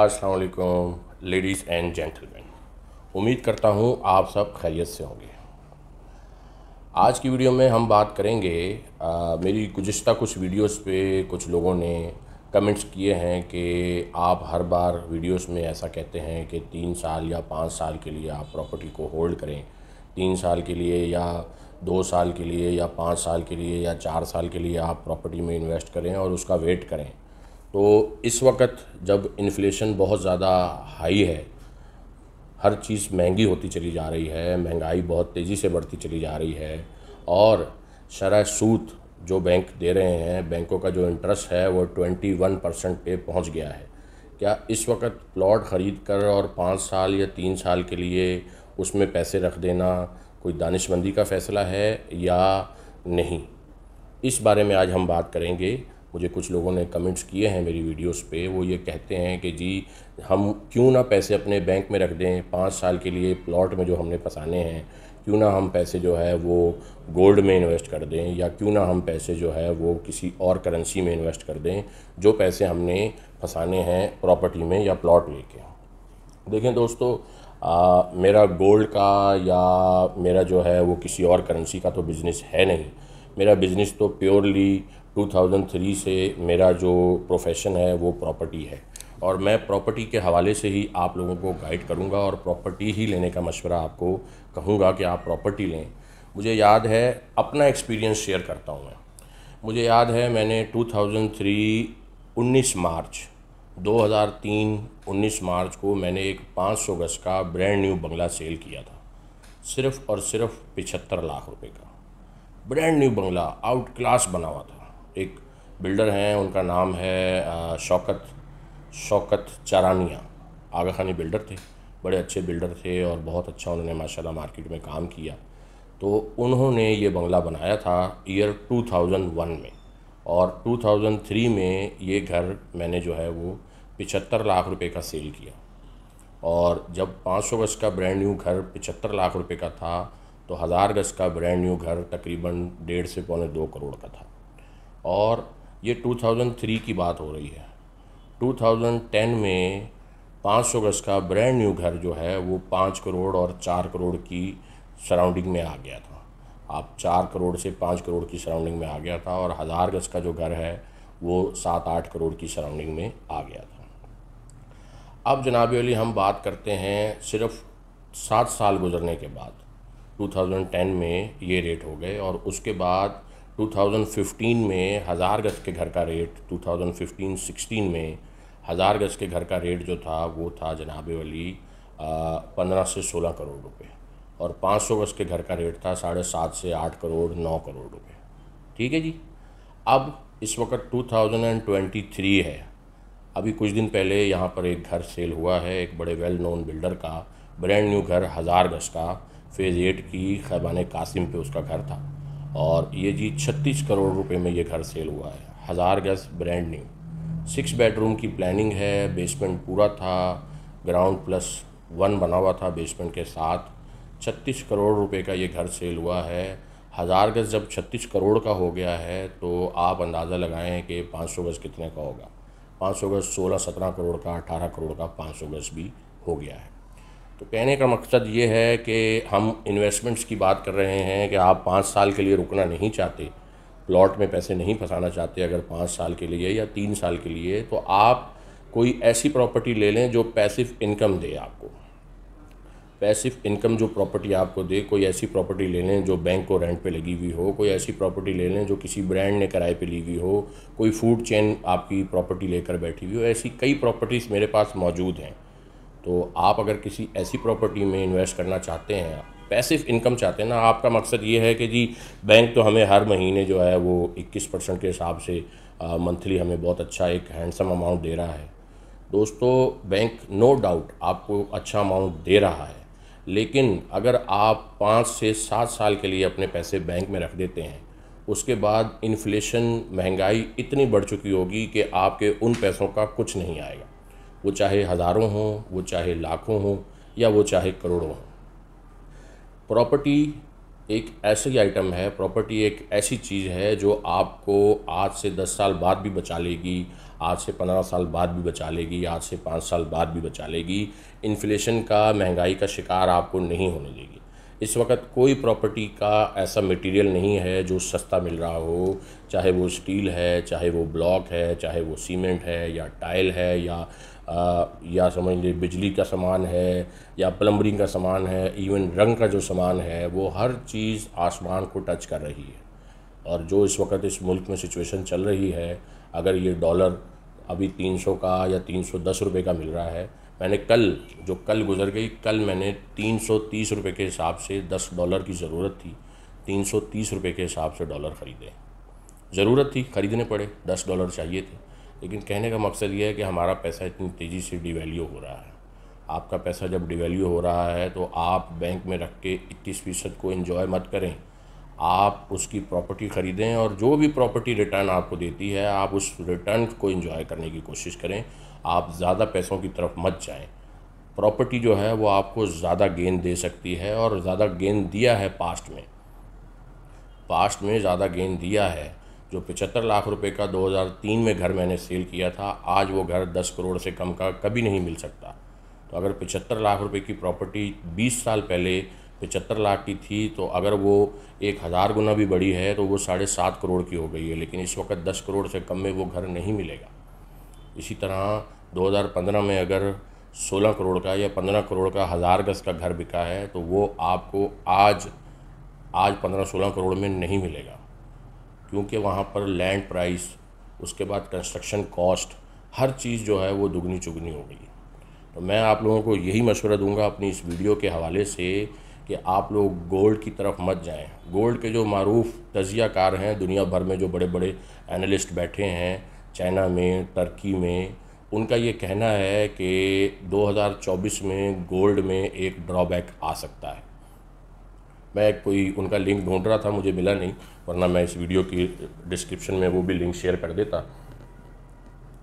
असलकुम ladies and gentleman उम्मीद करता हूँ आप सब खैरियत से होंगे आज की वीडियो में हम बात करेंगे आ, मेरी गुज्त कुछ वीडियोस पे कुछ लोगों ने कमेंट्स किए हैं कि आप हर बार वीडियोस में ऐसा कहते हैं कि तीन साल या पाँच साल के लिए आप प्रॉपर्टी को होल्ड करें तीन साल के लिए या दो साल के लिए या पाँच साल के लिए या चार साल के लिए आप प्रॉपर्टी में इन्वेस्ट करें और उसका वेट करें तो इस वक्त जब इन्फ्लेशन बहुत ज़्यादा हाई है हर चीज़ महंगी होती चली जा रही है महंगाई बहुत तेज़ी से बढ़ती चली जा रही है और शरा सूद जो बैंक दे रहे हैं बैंकों का जो इंटरेस्ट है वो ट्वेंटी वन परसेंट पे पहुँच गया है क्या इस वक्त प्लॉट ख़रीद कर और पाँच साल या तीन साल के लिए उसमें पैसे रख देना कोई दानिशमंदी का फ़ैसला है या नहीं इस बारे में आज हम बात करेंगे मुझे कुछ लोगों ने कमेंट्स किए हैं मेरी वीडियोस पे वो ये कहते हैं कि जी हम क्यों ना पैसे अपने बैंक में रख दें पाँच साल के लिए प्लॉट में जो हमने फंसाने हैं क्यों ना हम पैसे जो है वो गोल्ड में इन्वेस्ट कर दें या क्यों ना हम पैसे जो है वो किसी और करेंसी में इन्वेस्ट कर दें जो पैसे हमने फंसाने हैं प्रॉपर्टी में या प्लॉट लेके देखें दोस्तों आ, मेरा गोल्ड का या मेरा जो है वो किसी और करेंसी का तो बिज़नेस है नहीं मेरा बिज़नेस तो प्योरली 2003 से मेरा जो प्रोफेशन है वो प्रॉपर्टी है और मैं प्रॉपर्टी के हवाले से ही आप लोगों को गाइड करूंगा और प्रॉपर्टी ही लेने का मशवरा आपको कहूंगा कि आप प्रॉपर्टी लें मुझे याद है अपना एक्सपीरियंस शेयर करता हूं मैं मुझे याद है मैंने 2003 19 मार्च 2003 19 मार्च को मैंने एक 500 गज का ब्रैंड न्यू बंगला सेल किया था सिर्फ़ और सिर्फ पिछहत्तर लाख रुपये का ब्रैंड न्यू बंगला आउट क्लास बना हुआ था एक बिल्डर हैं उनका नाम है शौकत शौकत चारानिया आगा खानी बिल्डर थे बड़े अच्छे बिल्डर थे और बहुत अच्छा उन्होंने माशाल्लाह मार्केट में काम किया तो उन्होंने ये बंगला बनाया था ईयर 2001 में और 2003 में ये घर मैंने जो है वो पिचहत्तर लाख रुपए का सेल किया और जब 500 गज़ का ब्रांड न्यू घर पिचत्तर लाख रुपए का था तो हज़ार गज़ का ब्रांड न्यू घर तकरीबन डेढ़ से पौने दो करोड़ का था और ये 2003 की बात हो रही है 2010 में 500 गज का ब्रांड न्यू घर जो है वो पाँच करोड़ और चार करोड़ की सराउंडिंग में आ गया था आप चार करोड़ से पाँच करोड़ की सराउंडिंग में आ गया था और हज़ार गज का जो घर है वो सात आठ करोड़ की सराउंडिंग में आ गया था अब जनाब अली हम बात करते हैं सिर्फ सात साल गुजरने के बाद 2010 में ये रेट हो गए और उसके बाद 2015 में हज़ार गज़ के घर का रेट 2015-16 में हज़ार गज़ के घर का रेट जो था वो था जनाब वली पंद्रह से सोलह करोड़ रुपए और 500 गज़ के घर का रेट था साढ़े सात से आठ करोड़ नौ करोड़ रुपए ठीक है जी अब इस वक्त 2023 है अभी कुछ दिन पहले यहाँ पर एक घर सेल हुआ है एक बड़े वेल नोन बिल्डर का ब्रांड न्यू घर हज़ार गज़ का फेज़ एट की खैबान कासिम पे उसका घर था और ये जी छत्तीस करोड़ रुपए में ये घर सेल हुआ है हज़ार गज ब्रांड न्यू सिक्स बेडरूम की प्लानिंग है बेसमेंट पूरा था ग्राउंड प्लस वन बना हुआ था बेसमेंट के साथ छत्तीस करोड़ रुपए का ये घर सेल हुआ है हज़ार गज जब छत्तीस करोड़ का हो गया है तो आप अंदाज़ा लगाएं कि पाँच सौ गज़ कितने का होगा पाँच सौ गज़ सोलह सत्रह करोड़ का अठारह करोड़ का पाँच सौ गज़ भी हो गया है तो कहने का मकसद ये है कि हम इन्वेस्टमेंट्स की बात कर रहे हैं कि आप पाँच साल के लिए रुकना नहीं चाहते प्लॉट में पैसे नहीं फंसाना चाहते अगर पाँच साल के लिए या तीन साल के लिए तो आप कोई ऐसी प्रॉपर्टी ले लें जो पैसिव इनकम दे आपको पैसिव इनकम जो प्रॉपर्टी आपको दे कोई ऐसी प्रॉपर्टी ले लें जो बैंक को रेंट पे लगी हुई हो कोई ऐसी प्रॉपर्टी ले लें जो किसी ब्रांड ने किराए पे ली हुई हो कोई फूड चेन आपकी प्रॉपर्टी लेकर बैठी हुई हो ऐसी कई प्रॉपर्टीज़ मेरे पास मौजूद हैं तो आप अगर किसी ऐसी प्रॉपर्टी में इन्वेस्ट करना चाहते हैं पैसिव इनकम चाहते हैं ना आपका मकसद ये है कि जी बैंक तो हमें हर महीने जो है वो 21 परसेंट के हिसाब से मंथली हमें बहुत अच्छा एक हैंडसम अमाउंट दे रहा है दोस्तों बैंक नो डाउट आपको अच्छा अमाउंट दे रहा है लेकिन अगर आप पाँच से सात साल के लिए अपने पैसे बैंक में रख देते हैं उसके बाद इन्फ्लेशन महंगाई इतनी बढ़ चुकी होगी कि आपके उन पैसों का कुछ नहीं आएगा वो चाहे हज़ारों हों वो चाहे लाखों हों या वो चाहे करोड़ों हों प्रॉपर्टी एक ऐसी आइटम है प्रॉपर्टी एक ऐसी चीज़ है जो आपको आज से दस साल बाद भी बचा लेगी आज से पंद्रह साल बाद भी बचा लेगी आज से पाँच साल बाद भी बचा लेगी इन्फ्लेशन का महंगाई का शिकार आपको नहीं होने देगी इस वक्त कोई प्रॉपर्टी का ऐसा मटेरियल नहीं है जो सस्ता मिल रहा हो चाहे वो स्टील है चाहे वो ब्लॉक है चाहे वो सीमेंट है या टाइल है या आ, या समझ लीजिए बिजली का सामान है या प्लम्बरिंग का सामान है इवन रंग का जो सामान है वो हर चीज़ आसमान को टच कर रही है और जो इस वक्त इस मुल्क में सिचुएशन चल रही है अगर ये डॉलर अभी 300 का या 310 सौ का मिल रहा है मैंने कल जो कल गुजर गई कल मैंने 330 सौ के हिसाब से 10 डॉलर की ज़रूरत थी 330 सौ के हिसाब से डॉलर ख़रीदे ज़रूरत थी ख़रीदने पड़े 10 डॉलर चाहिए थे लेकिन कहने का मकसद ये है कि हमारा पैसा इतनी तेज़ी से डिवेल्यू हो रहा है आपका पैसा जब डिवेल्यू हो रहा है तो आप बैंक में रख के इक्कीस फीसद को इन्जॉय मत करें आप उसकी प्रॉपर्टी ख़रीदें और जो भी प्रॉपर्टी रिटर्न आपको देती है आप उस रिटर्न को इन्जॉय करने की कोशिश करें आप ज़्यादा पैसों की तरफ मत जाएं प्रॉपर्टी जो है वो आपको ज़्यादा गेंद दे सकती है और ज़्यादा गेंद दिया है पास्ट में पास्ट में ज़्यादा गेंद दिया है जो पचहत्तर लाख रुपए का 2003 में घर मैंने सेल किया था आज वो घर 10 करोड़ से कम का कभी नहीं मिल सकता तो अगर पचहत्तर लाख रुपए की प्रॉपर्टी 20 साल पहले पचहत्तर लाख की थी तो अगर वो एक हज़ार गुना भी बड़ी है तो वो साढ़े सात करोड़ की हो गई है लेकिन इस वक्त दस करोड़ से कम में वो घर नहीं मिलेगा इसी तरह 2015 में अगर 16 करोड़ का या 15 करोड़ का हज़ार गज़ का घर बिका है तो वो आपको आज आज 15-16 करोड़ में नहीं मिलेगा क्योंकि वहाँ पर लैंड प्राइस उसके बाद कंस्ट्रक्शन कॉस्ट हर चीज़ जो है वो दुगनी चुगनी हो गई तो मैं आप लोगों को यही मशवरा दूंगा अपनी इस वीडियो के हवाले से कि आप लोग गोल्ड की तरफ मत जाएं गोल्ड के जो मरूफ तजियाकार हैं दुनिया भर में जो बड़े बड़े एनालिस्ट बैठे हैं चाइना में टर्की में उनका ये कहना है कि 2024 में गोल्ड में एक ड्रॉबैक आ सकता है मैं कोई उनका लिंक ढूंढ रहा था मुझे मिला नहीं वरना मैं इस वीडियो की डिस्क्रिप्शन में वो भी लिंक शेयर कर देता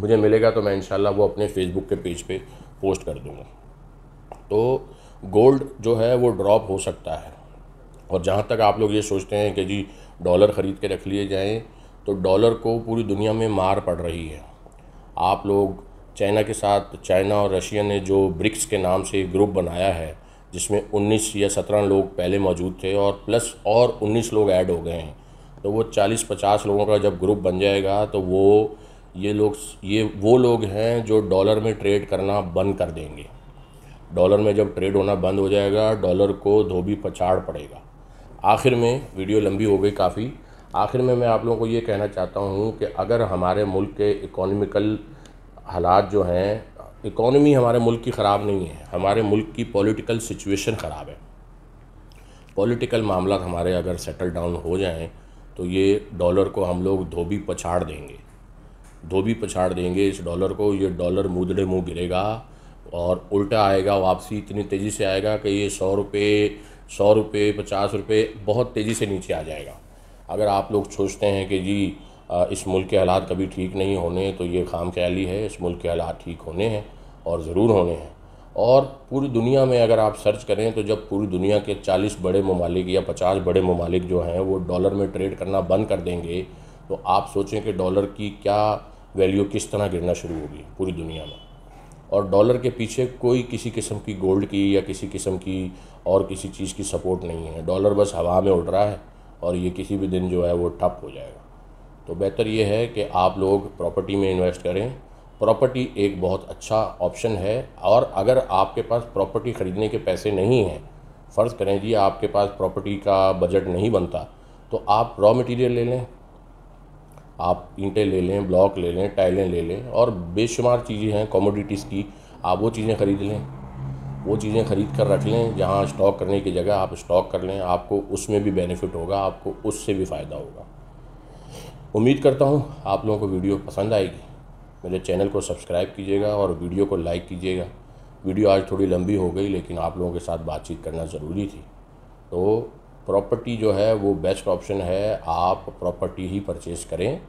मुझे मिलेगा तो मैं इंशाल्लाह वो अपने फेसबुक के पेज पे पोस्ट कर दूँगा तो गोल्ड जो है वो ड्रॉप हो सकता है और जहाँ तक आप लोग ये सोचते हैं कि जी डॉलर ख़रीद के रख लिए जाए तो डॉलर को पूरी दुनिया में मार पड़ रही है आप लोग चाइना के साथ चाइना और रशिया ने जो ब्रिक्स के नाम से ग्रुप बनाया है जिसमें 19 या 17 लोग पहले मौजूद थे और प्लस और 19 लोग ऐड हो गए हैं तो वो 40-50 लोगों का जब ग्रुप बन जाएगा तो वो ये लोग ये वो लोग हैं जो डॉलर में ट्रेड करना बंद कर देंगे डॉलर में जब ट्रेड होना बंद हो जाएगा डॉलर को धोबी पछाड़ पड़ेगा आखिर में वीडियो लंबी हो गई काफ़ी आखिर में मैं आप लोगों को ये कहना चाहता हूँ कि अगर हमारे मुल्क के इकोनॉमिकल हालात जो हैं इकॉनमी हमारे मुल्क की ख़राब नहीं है हमारे मुल्क की पॉलिटिकल सिचुएशन ख़राब है पॉलिटिकल मामला हमारे अगर सेटल डाउन हो जाएं तो ये डॉलर को हम लोग धोबी पछाड़ देंगे धोबी पछाड़ देंगे इस डॉलर को ये डॉलर मुदड़े मुँह गिरेगा और उल्टा आएगा वापसी इतनी तेज़ी से आएगा कि ये सौ रुपये सौ रुपये पचास रुपये बहुत तेज़ी से नीचे आ जाएगा अगर आप लोग सोचते हैं कि जी इस मुल्क के हालात कभी ठीक नहीं होने तो ये खाम ख्याली है इस मुल्क के हालात ठीक होने हैं और ज़रूर होने हैं और पूरी दुनिया में अगर आप सर्च करें तो जब पूरी दुनिया के 40 बड़े ममालिक या 50 बड़े ममालिक जो हैं वो डॉलर में ट्रेड करना बंद कर देंगे तो आप सोचें कि डॉलर की क्या वैल्यू किस तरह गिरना शुरू होगी पूरी दुनिया में और डॉलर के पीछे कोई किसी किस्म की गोल्ड की या किसी किस्म की और किसी चीज़ की सपोर्ट नहीं है डॉलर बस हवा में उड़ रहा है और ये किसी भी दिन जो है वो ठप हो जाएगा तो बेहतर ये है कि आप लोग प्रॉपर्टी में इन्वेस्ट करें प्रॉपर्टी एक बहुत अच्छा ऑप्शन है और अगर आपके पास प्रॉपर्टी ख़रीदने के पैसे नहीं हैं फ़र्ज़ करें जी आपके पास प्रॉपर्टी का बजट नहीं बनता तो आप रॉ मटेरियल ले लें आप ईंटें ले लें ब्लॉक ले लें टाइलें ले लें और बेशुमार चीज़ें हैं कॉमोडिटीज़ की आप वो चीज़ें ख़रीद लें वो चीज़ें ख़रीद कर रख लें जहाँ स्टॉक करने की जगह आप स्टॉक कर लें आपको उसमें भी बेनिफिट होगा आपको उससे भी फ़ायदा होगा उम्मीद करता हूँ आप लोगों को वीडियो पसंद आएगी मेरे चैनल को सब्सक्राइब कीजिएगा और वीडियो को लाइक कीजिएगा वीडियो आज थोड़ी लंबी हो गई लेकिन आप लोगों के साथ बातचीत करना ज़रूरी थी तो प्रॉपर्टी जो है वो बेस्ट ऑप्शन है आप प्रॉपर्टी ही परचेज़ करें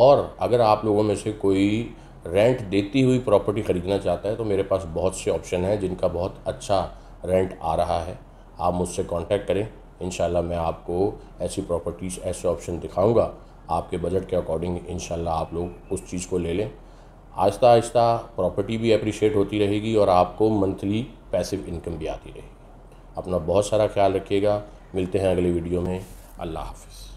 और अगर आप लोगों में से कोई रेंट देती हुई प्रॉपर्टी ख़रीदना चाहता है तो मेरे पास बहुत से ऑप्शन हैं जिनका बहुत अच्छा रेंट आ रहा है आप मुझसे कांटेक्ट करें इन मैं आपको ऐसी प्रॉपर्टीज़ ऐसे ऑप्शन दिखाऊंगा आपके बजट के अकॉर्डिंग इन आप लोग उस चीज़ को ले लें आहिस्ता आहिस्ता प्रॉपर्टी भी अप्रिशिएट होती रहेगी और आपको मंथली पैसिव इनकम भी आती रहेगी अपना बहुत सारा ख्याल रखिएगा मिलते हैं अगले वीडियो में अल्लाह हाफिज़